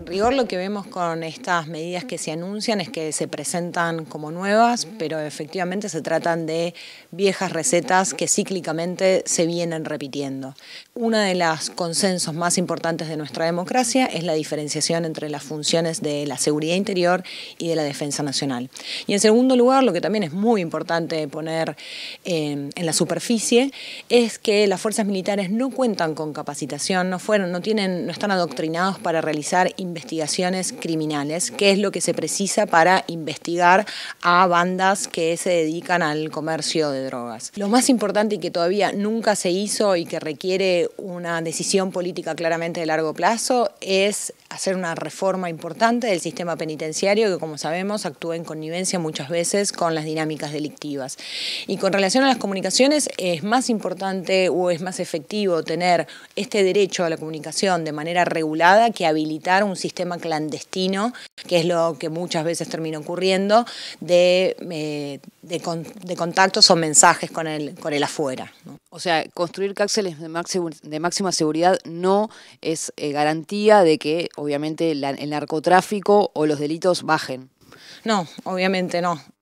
En rigor lo que vemos con estas medidas que se anuncian es que se presentan como nuevas, pero efectivamente se tratan de viejas recetas que cíclicamente se vienen repitiendo. Uno de los consensos más importantes de nuestra democracia es la diferenciación entre las funciones de la seguridad interior y de la defensa nacional. Y en segundo lugar, lo que también es muy importante poner eh, en, la superficie es que las fuerzas militares no cuentan con capacitación, no fueron, no tienen, no están adoctrinados para realizar investigaciones investigaciones criminales, qué es lo que se precisa para investigar a bandas que se dedican al comercio de drogas. Lo más importante y que todavía nunca se hizo y que requiere una decisión política claramente de largo plazo es hacer una reforma importante del sistema penitenciario que, como sabemos, actúa en connivencia muchas veces con las dinámicas delictivas. Y con relación a las comunicaciones, es más importante o es más efectivo tener este derecho a la comunicación de manera regulada que habilitar un sistema clandestino, que es lo que muchas veces termina ocurriendo, de, eh, de, de, contactos o mensajes con el, con el afuera. O sea, construir cárceles de, de máxima seguridad no es eh, garantía de que, obviamente, el narcotráfico o los delitos bajen. No, obviamente no.